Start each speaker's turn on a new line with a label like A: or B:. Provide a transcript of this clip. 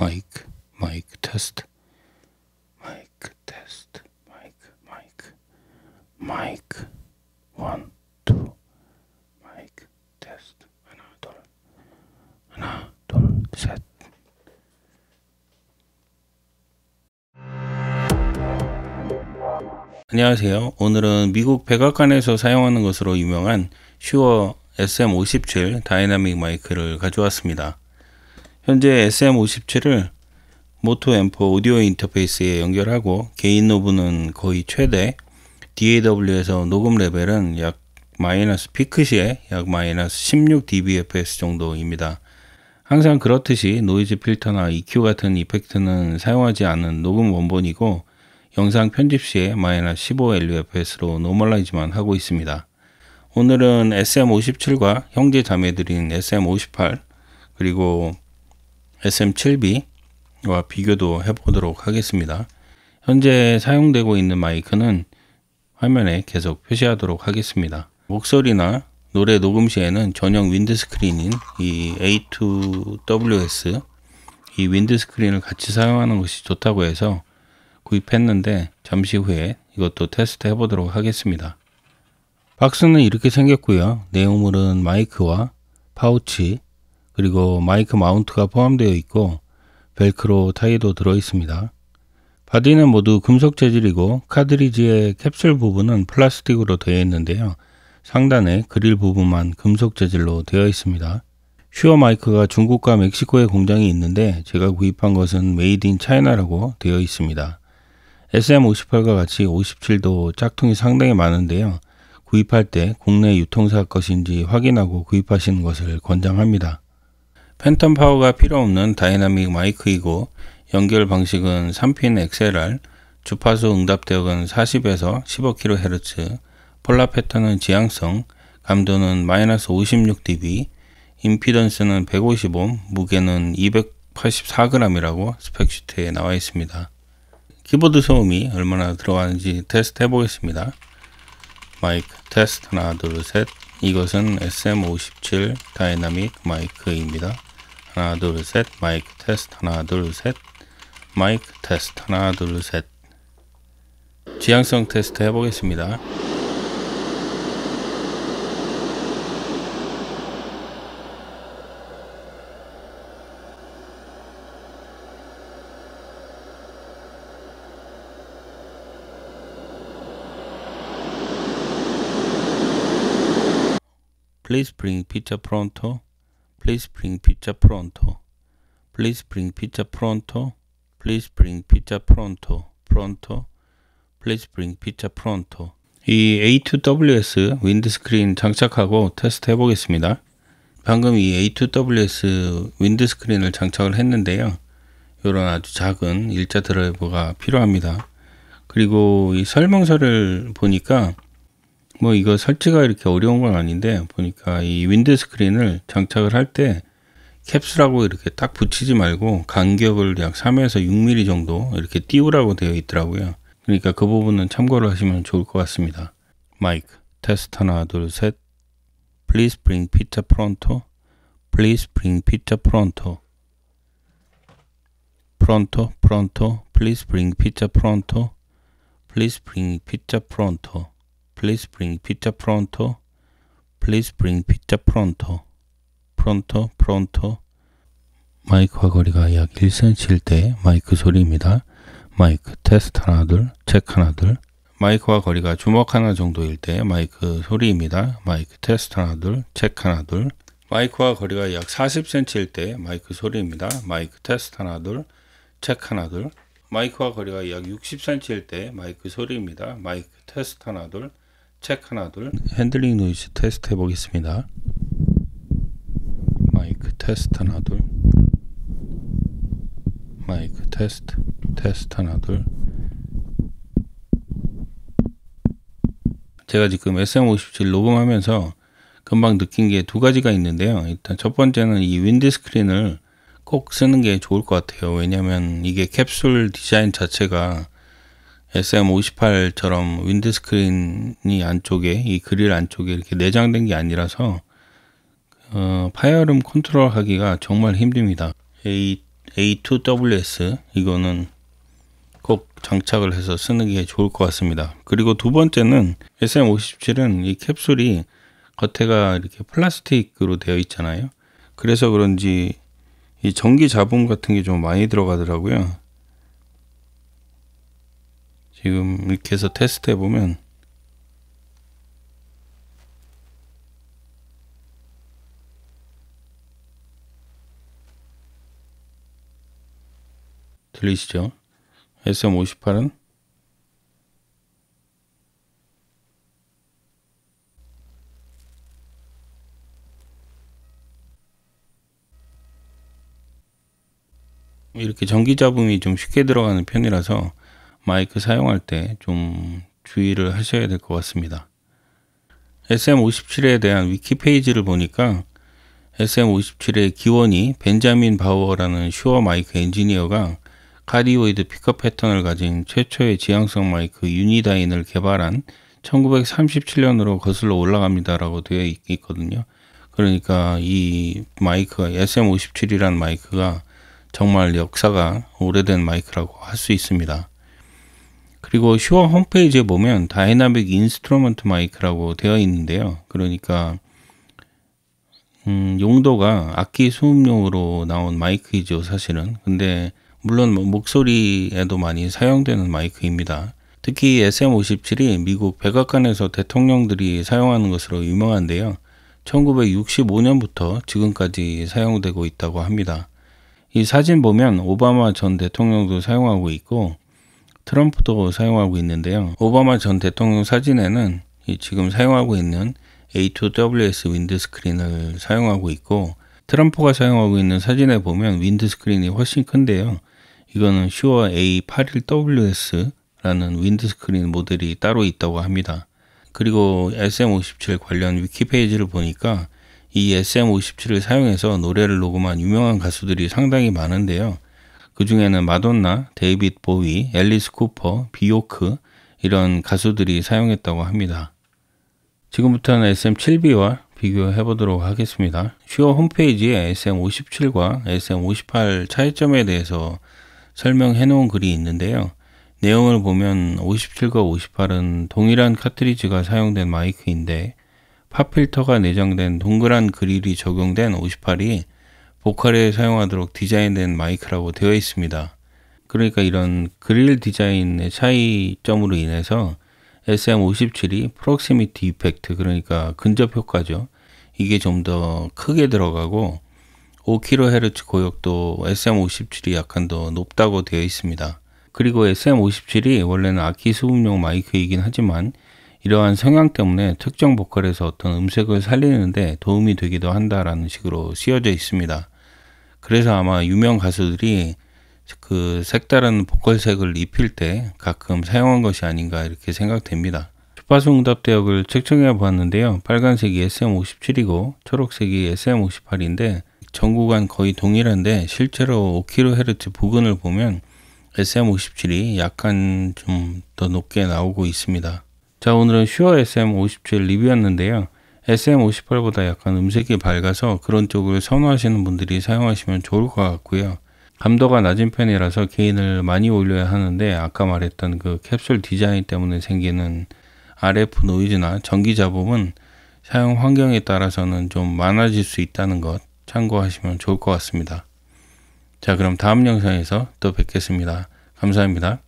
A: 마이크, 마이크 테스트, 마이크 테스트, 마이크, 마이크, 마이크, 원, 안녕하세요. 오늘은 미국 백악관에서 사용하는 것으로 유명한 슈어 SM57 다이나믹 마이크를 가져왔습니다. 현재 SM57을 모토 앰4 오디오 인터페이스에 연결하고 개인 노브는 거의 최대, DAW에서 녹음 레벨은 약 마이너스 피크 시에 약 마이너스 16 dBFS 정도입니다. 항상 그렇듯이 노이즈 필터나 EQ 같은 이펙트는 사용하지 않은 녹음 원본이고 영상 편집 시에 마이너스 15 LUFS로 노멀라이즈만 하고 있습니다. 오늘은 SM57과 형제 자매들인 SM58 그리고 SM7B와 비교도 해보도록 하겠습니다. 현재 사용되고 있는 마이크는 화면에 계속 표시하도록 하겠습니다. 목소리나 노래 녹음 시에는 전용 윈드스크린인 이 A2WS 이 윈드스크린을 같이 사용하는 것이 좋다고 해서 구입했는데 잠시 후에 이것도 테스트 해보도록 하겠습니다. 박스는 이렇게 생겼고요. 내용물은 마이크와 파우치, 그리고 마이크 마운트가 포함되어 있고 벨크로 타이도 들어 있습니다. 바디는 모두 금속 재질이고 카드리지의 캡슐 부분은 플라스틱으로 되어 있는데요. 상단에 그릴 부분만 금속 재질로 되어 있습니다. 슈어 마이크가 중국과 멕시코에 공장이 있는데 제가 구입한 것은 메이드 인 차이나라고 되어 있습니다. SM58과 같이 57도 짝퉁이 상당히 많은데요. 구입할 때 국내 유통사 것인지 확인하고 구입하시는 것을 권장합니다. 팬텀 파워가 필요 없는 다이나믹 마이크이고 연결 방식은 3핀 XLR, 주파수 응답 대역은 40에서 15kHz, 폴라 패턴은 지향성, 감도는 마이너스 56dB, 임피던스는 1 5 5 무게는 284g이라고 스펙 시트에 나와 있습니다. 키보드 소음이 얼마나 들어가는지 테스트 해보겠습니다. 마이크 테스트 하나 둘셋 이것은 SM57 다이나믹 마이크입니다. 하나 둘 셋 마이크 테스트 하나 둘 셋 마이크 테스트 하나 둘 셋 지향성 테스트 해보겠습니다. Please bring p i t u r pronto. Please bring pizza pronto. Please bring pizza pronto. Please bring pizza pronto. pronto. Please bring pizza pronto. 이 A2WS 윈드스크린 장착하고 테스트 해보겠습니다. 방금 이 A2WS 윈드스크린을 장착을 했는데요. 이런 아주 작은 일자 드라이버가 필요합니다. 그리고 이 설명서를 보니까 뭐 이거 설치가 이렇게 어려운 건 아닌데 보니까 이 윈드 스크린을 장착을 할 때 캡스라고 이렇게 딱 붙이지 말고 간격을 약 3에서 6mm 정도 이렇게 띄우라고 되어 있더라고요. 그러니까 그 부분은 참고를 하시면 좋을 것 같습니다. 마이크 테스트 하나 둘 셋. Please bring pizza pronto. Please bring pizza pronto. Pronto, pronto. Please bring pizza pronto. Please bring pizza pronto. Please bring pizza pronto. Please bring pizza pronto. pronto, pronto. 마이크 화거리가 약 1cm일 때 마이크 소리입니다. 마이크 테스트 하나 둘, 체크 하나 둘. 마이크와 거리가 주먹 하나 정도일 때 마이크 소리입니다. 마이크 테스트 하나 둘, 체크 하나 둘. 마이크와 거리가 약 40cm일 때 마이크 소리입니다. 마이크 테스트 하나 둘, 체크 하나 둘. 마이크와 거리가 약 60cm일 때 마이크 소리입니다. 마이크 테스트 하나 둘, 체크 하나 둘 핸들링 노이즈 테스트 해보겠습니다 마이크 테스트 하나 둘 마이크 테스트 테스트 하나 둘 제가 지금 SM57 녹음하면서 금방 느낀 게 두 가지가 있는데요 일단 첫 번째는 이 윈드 스크린을 꼭 쓰는 게 좋을 것 같아요 왜냐면 이게 캡슐 디자인 자체가 SM58처럼 윈드스크린이 안쪽에 이 그릴 안쪽에 이렇게 내장된 게 아니라서 어, 파열음 컨트롤 하기가 정말 힘듭니다 A, A2WS 이거는 꼭 장착을 해서 쓰는 게 좋을 것 같습니다 그리고 두 번째는 SM57은 이 캡슐이 겉에가 이렇게 플라스틱으로 되어 있잖아요 그래서 그런지 이 전기 잡음 같은 게 좀 많이 들어가더라고요 지금 이렇게 해서 테스트 해보면 들리시죠? SM58은 이렇게 전기 잡음이 좀 쉽게 들어가는 편이라서 마이크 사용할 때 좀 주의를 하셔야 될 것 같습니다. SM57에 대한 위키 페이지를 보니까 SM57의 기원이 벤자민 바우어라는 슈어 마이크 엔지니어가 카디오이드 픽업 패턴을 가진 최초의 지향성 마이크 유니다인을 개발한 1937년으로 거슬러 올라갑니다라고 되어 있거든요. 그러니까 이 마이크가 s m 5 7이란 마이크가 정말 역사가 오래된 마이크라고 할 수 있습니다. 그리고 쇼어 홈페이지에 보면 다이나믹 인스트루먼트 마이크라고 되어 있는데요. 그러니까 음, 용도가 악기 수음용으로 나온 마이크이죠, 사실은. 근데 물론 뭐 목소리에도 많이 사용되는 마이크입니다. 특히 SM57이 미국 백악관에서 대통령들이 사용하는 것으로 유명한데요. 1965년부터 지금까지 사용되고 있다고 합니다. 이 사진 보면 오바마 전 대통령도 사용하고 있고 트럼프도 사용하고 있는데요. 오바마 전 대통령 사진에는 지금 사용하고 있는 A2WS 윈드스크린을 사용하고 있고 트럼프가 사용하고 있는 사진에 보면 윈드스크린이 훨씬 큰데요. 이거는 슈어 A81WS라는 윈드스크린 모델이 따로 있다고 합니다. 그리고 SM57 관련 위키 페이지를 보니까 이 SM57을 사용해서 노래를 녹음한 유명한 가수들이 상당히 많은데요. 그 중에는 마돈나, 데이빗 보위, 앨리스 쿠퍼, 비오크 이런 가수들이 사용했다고 합니다. 지금부터는 SM7B와 비교해 보도록 하겠습니다. 슈어 홈페이지에 SM57과 SM58 차이점에 대해서 설명해 놓은 글이 있는데요. 내용을 보면 57과 58은 동일한 카트리지가 사용된 마이크인데 팝필터가 내장된 동그란 그릴이 적용된 58이 보컬에 사용하도록 디자인된 마이크라고 되어 있습니다. 그러니까 이런 그릴 디자인의 차이점으로 인해서 SM57이 프록시미티 이펙트 그러니까 근접 효과죠. 이게 좀 더 크게 들어가고 5kHz 고역도 SM57이 약간 더 높다고 되어 있습니다. 그리고 SM57이 원래는 악기 수급용 마이크이긴 하지만 이러한 성향 때문에 특정 보컬에서 어떤 음색을 살리는데 도움이 되기도 한다라는 식으로 쓰여져 있습니다. 그래서 아마 유명 가수들이 그 색다른 보컬색을 입힐 때 가끔 사용한 것이 아닌가 이렇게 생각됩니다. 주파수 응답 대역을 측정해 보았는데요. 빨간색이 SM57이고 초록색이 SM58인데 전구간 거의 동일한데 실제로 5kHz 부근을 보면 SM57이 약간 좀 더 높게 나오고 있습니다. 자, 오늘은 슈어 SM57 리뷰였는데요. SM58보다 약간 음색이 밝아서 그런 쪽을 선호하시는 분들이 사용하시면 좋을 것 같고요. 감도가 낮은 편이라서 게인을 많이 올려야 하는데 아까 말했던 그 캡슐 디자인 때문에 생기는 RF 노이즈나 전기 잡음은 사용 환경에 따라서는 좀 많아질 수 있다는 것 참고하시면 좋을 것 같습니다. 자 그럼 다음 영상에서 또 뵙겠습니다. 감사합니다.